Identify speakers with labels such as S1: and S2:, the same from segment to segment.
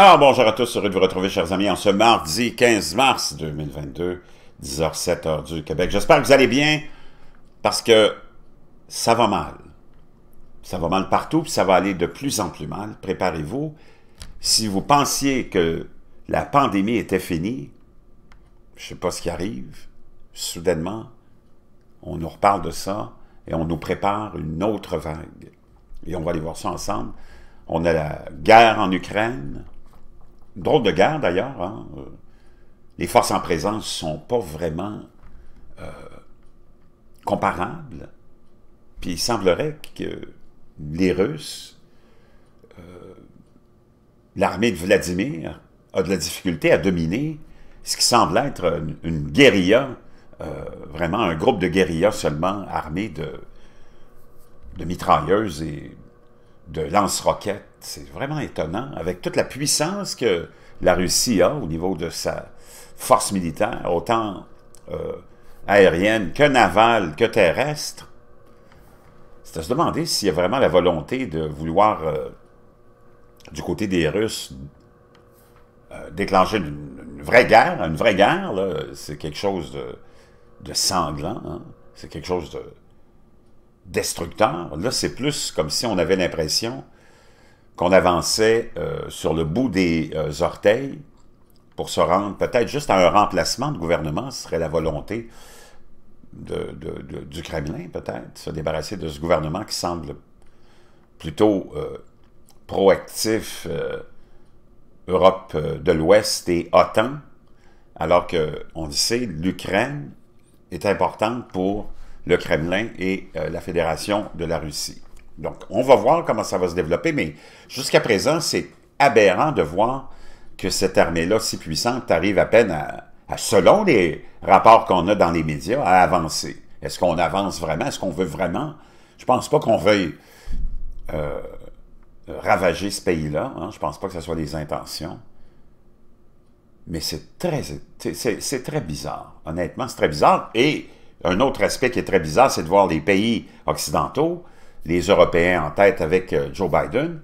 S1: Ah, bonjour à tous, heureux de vous retrouver chers amis en ce mardi 15 mars 2022, 10h07 du Québec. J'espère que vous allez bien parce que ça va mal. Ça va mal partout, puis ça va aller de plus en plus mal. Préparez-vous. Si vous pensiez que la pandémie était finie, je ne sais pas ce qui arrive. Soudainement, on nous reparle de ça et on nous prépare une autre vague. Et on va aller voir ça ensemble. On a la guerre en Ukraine, drôle de guerre d'ailleurs. Hein, euh, les forces en présence sont pas vraiment euh, comparables. Puis il semblerait que les Russes, euh, l'armée de Vladimir, a de la difficulté à dominer ce qui semble être une, guérilla, vraiment un groupe de guérillas seulement armés de, de mitrailleuses et de lance-roquettes. C'est vraiment étonnant, avec toute la puissance que la Russie a au niveau de sa force militaire, autant euh, aérienne que navale que terrestre. C'est à se demander s'il y a vraiment la volonté de vouloir, euh, du côté des Russes, euh, déclencher une, vraie guerre. Une vraie guerre, c'est quelque chose de, sanglant, hein. c'est quelque chose de destructeur. Là, c'est plus comme si on avait l'impression qu'on avançait euh, sur le bout des euh, orteils pour se rendre peut-être juste à un remplacement de gouvernement, ce serait la volonté du Kremlin peut-être, se débarrasser de ce gouvernement qui semble plutôt euh, proactif, Europe de l'Ouest et OTAN, alors que, on le sait, l'Ukraine est importante pour le Kremlin et euh, la Fédération de la Russie. Donc, on va voir comment ça va se développer, mais jusqu'à présent, c'est aberrant de voir que cette armée-là, si puissante, arrive à peine à, selon les rapports qu'on a dans les médias, à avancer. Est-ce qu'on avance vraiment? Est-ce qu'on veut vraiment? Je pense pas qu'on veuille euh, euh, ravager ce pays-là. Je hein. Je pense pas que ce soit des intentions. Mais c'est très, c'est très bizarre. Honnêtement, c'est très bizarre. Et un autre aspect qui est très bizarre, c'est de voir les pays occidentaux, les Européens en tête avec euh, Joe Biden,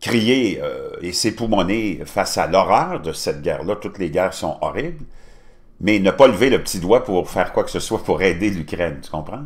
S1: crier euh, et s'époumoner face à l'horreur de cette guerre-là. Toutes les guerres sont horribles, mais ne pas lever le petit doigt pour faire quoi que ce soit pour aider l'Ukraine, tu comprends?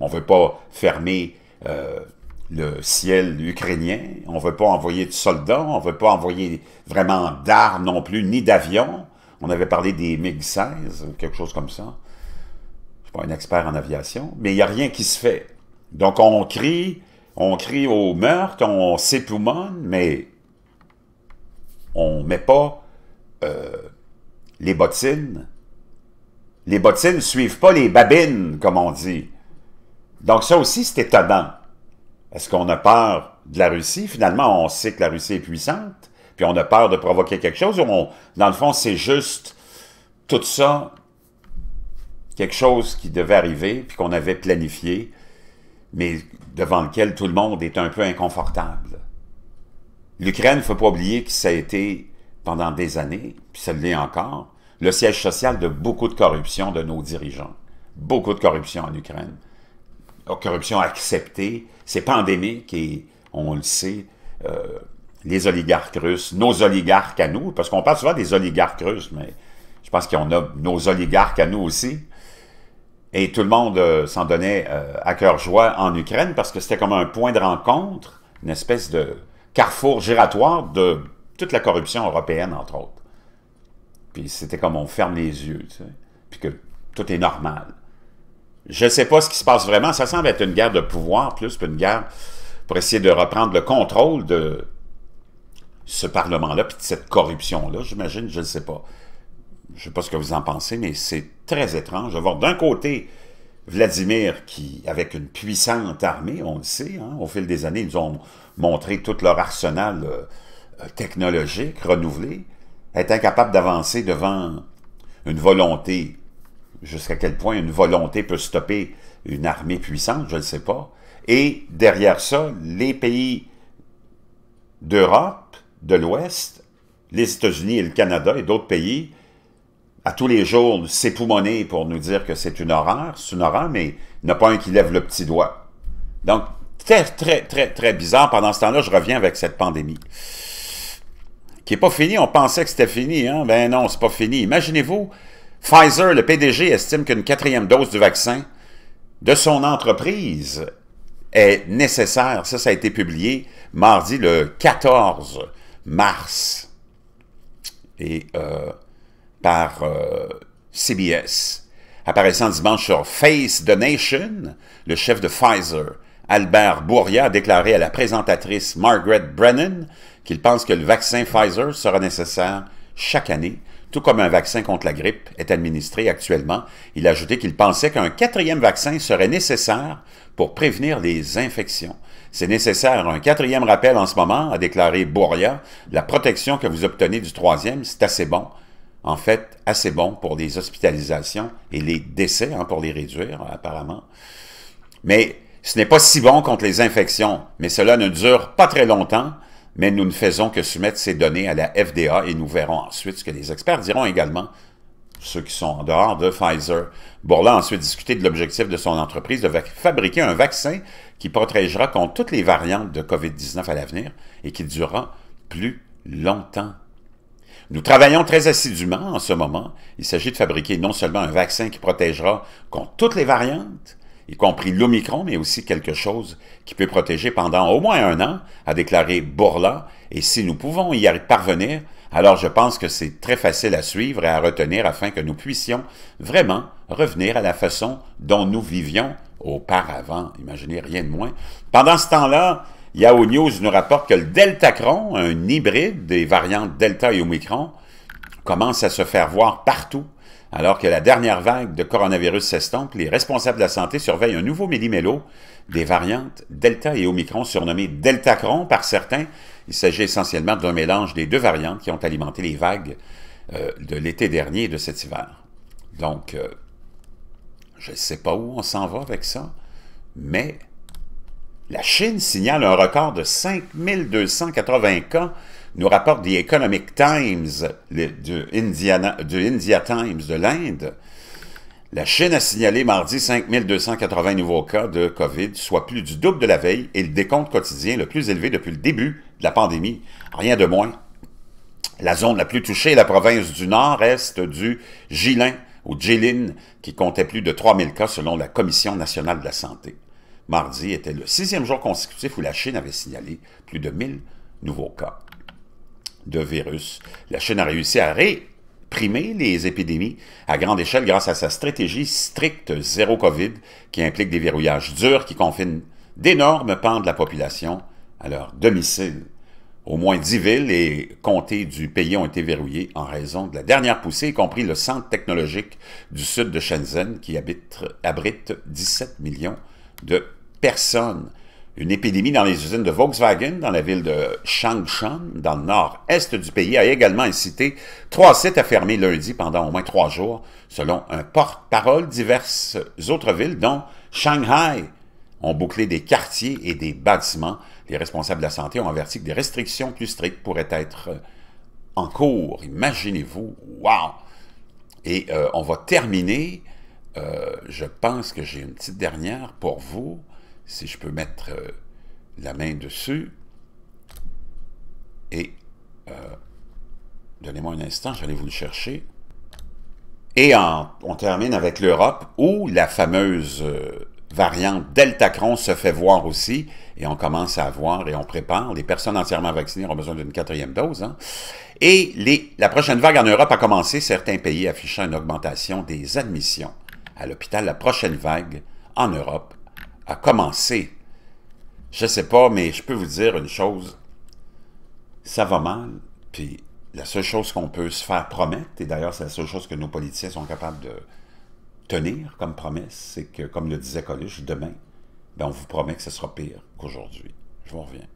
S1: on ne veut pas fermer euh, le ciel ukrainien, on ne veut pas envoyer de soldats, on ne veut pas envoyer vraiment d'armes non plus, ni d'avions. On avait parlé des MiG-16, quelque chose comme ça. Je ne suis pas un expert en aviation, mais il n'y a rien qui se fait. Donc on crie, on crie au meurtre, on s'époumonne, mais on ne met pas euh, les bottines. Les bottines ne suivent pas les babines, comme on dit. Donc ça aussi, c'est étonnant. Est-ce qu'on a peur de la Russie? Finalement, on sait que la Russie est puissante puis on a peur de provoquer quelque chose, ou on, dans le fond, c'est juste tout ça, quelque chose qui devait arriver, puis qu'on avait planifié, mais devant lequel tout le monde est un peu inconfortable. L'Ukraine, ne faut pas oublier que ça a été, pendant des années, puis ça l'est encore, le siège social de beaucoup de corruption de nos dirigeants. Beaucoup de corruption en Ukraine. Corruption acceptée, c'est pandémique et on le sait, euh, les oligarques russes, nos oligarques à nous, parce qu'on parle souvent des oligarques russes, mais je pense qu'on a nos oligarques à nous aussi. Et tout le monde euh, s'en donnait euh, à cœur joie en Ukraine parce que c'était comme un point de rencontre, une espèce de carrefour giratoire de toute la corruption européenne, entre autres. Puis c'était comme on ferme les yeux, tu sais, puis que tout est normal. Je ne sais pas ce qui se passe vraiment. Ça semble être une guerre de pouvoir plus qu'une guerre pour essayer de reprendre le contrôle de, ce Parlement-là, puis cette corruption-là, j'imagine, je ne sais pas. Je ne sais pas ce que vous en pensez, mais c'est très étrange voir d'un côté Vladimir qui, avec une puissante armée, on le sait, hein, au fil des années, ils ont montré tout leur arsenal euh, euh, technologique renouvelé, est incapable d'avancer devant une volonté, jusqu'à quel point une volonté peut stopper une armée puissante, je ne sais pas. Et derrière ça, les pays d'Europe de l'Ouest, les États-Unis et le Canada et d'autres pays, à tous les jours, s'époumoner pour nous dire que c'est une horreur, c'est une horreur, mais il n'y a pas un qui lève le petit doigt. Donc, très, très, très, très bizarre. Pendant ce temps-là, je reviens avec cette pandémie. Qui n'est pas finie, on pensait que c'était fini, hein? Ben non, c'est pas fini. Imaginez-vous, Pfizer, le PDG, estime qu'une quatrième dose du vaccin de son entreprise est nécessaire. Ça, ça a été publié mardi le 14 Mars et euh, par euh, CBS. Apparaissant dimanche sur Face the Nation, le chef de Pfizer, Albert Bourria, a déclaré à la présentatrice Margaret Brennan qu'il pense que le vaccin Pfizer sera nécessaire chaque année tout comme un vaccin contre la grippe est administré actuellement. Il a ajouté qu'il pensait qu'un quatrième vaccin serait nécessaire pour prévenir les infections. C'est nécessaire un quatrième rappel en ce moment, a déclaré Boria. La protection que vous obtenez du troisième, c'est assez bon. En fait, assez bon pour les hospitalisations et les décès, hein, pour les réduire, apparemment. Mais ce n'est pas si bon contre les infections, mais cela ne dure pas très longtemps mais nous ne faisons que soumettre ces données à la FDA et nous verrons ensuite ce que les experts diront également, ceux qui sont en dehors de Pfizer. Bourla a ensuite discuté de l'objectif de son entreprise de fabriquer un vaccin qui protégera contre toutes les variantes de COVID-19 à l'avenir et qui durera plus longtemps. Nous travaillons très assidûment en ce moment. Il s'agit de fabriquer non seulement un vaccin qui protégera contre toutes les variantes, y compris l'Omicron, mais aussi quelque chose qui peut protéger pendant au moins un an, a déclaré Bourla, et si nous pouvons y parvenir, alors je pense que c'est très facile à suivre et à retenir afin que nous puissions vraiment revenir à la façon dont nous vivions auparavant. Imaginez rien de moins. Pendant ce temps-là, Yahoo News nous rapporte que le Delta Deltacron, un hybride des variantes Delta et Omicron, commence à se faire voir partout alors que la dernière vague de coronavirus s'estompe, les responsables de la santé surveillent un nouveau millimélo des variantes Delta et Omicron, surnommées Deltacron par certains. Il s'agit essentiellement d'un mélange des deux variantes qui ont alimenté les vagues euh, de l'été dernier et de cet hiver. Donc, euh, je ne sais pas où on s'en va avec ça, mais la Chine signale un record de 5280 cas nous rapporte The Economic Times de du, Indiana, India Times de l'Inde, la Chine a signalé mardi 5280 nouveaux cas de COVID, soit plus du double de la veille et le décompte quotidien le plus élevé depuis le début de la pandémie. Rien de moins. La zone la plus touchée est la province du nord-est du Jilin ou Jilin, qui comptait plus de 3000 cas selon la Commission nationale de la santé. Mardi était le sixième jour consécutif où la Chine avait signalé plus de 1000 nouveaux cas de virus. La Chine a réussi à réprimer les épidémies à grande échelle grâce à sa stratégie stricte zéro COVID qui implique des verrouillages durs qui confinent d'énormes pans de la population à leur domicile. Au moins dix villes et comtés du pays ont été verrouillés en raison de la dernière poussée, y compris le centre technologique du sud de Shenzhen qui abrite 17 millions de personnes. Une épidémie dans les usines de Volkswagen dans la ville de Changchun, dans le nord-est du pays, a également incité trois sites à fermer lundi pendant au moins trois jours, selon un porte-parole. Diverses autres villes, dont Shanghai, ont bouclé des quartiers et des bâtiments. Les responsables de la santé ont averti que des restrictions plus strictes pourraient être en cours. Imaginez-vous, wow! Et euh, on va terminer. Euh, je pense que j'ai une petite dernière pour vous si je peux mettre euh, la main dessus. Et euh, donnez-moi un instant, j'allais vous le chercher. Et on termine avec l'Europe où la fameuse euh, variante Delta Delta-Cron se fait voir aussi. Et on commence à voir et on prépare. Les personnes entièrement vaccinées ont besoin d'une quatrième dose. Hein. Et la prochaine vague en Europe a commencé, certains pays affichant une augmentation des admissions à l'hôpital. La prochaine vague en Europe à commencer, Je sais pas, mais je peux vous dire une chose. Ça va mal, puis la seule chose qu'on peut se faire promettre, et d'ailleurs c'est la seule chose que nos politiciens sont capables de tenir comme promesse, c'est que, comme le disait Coluche, demain, ben, on vous promet que ce sera pire qu'aujourd'hui. Je vous reviens.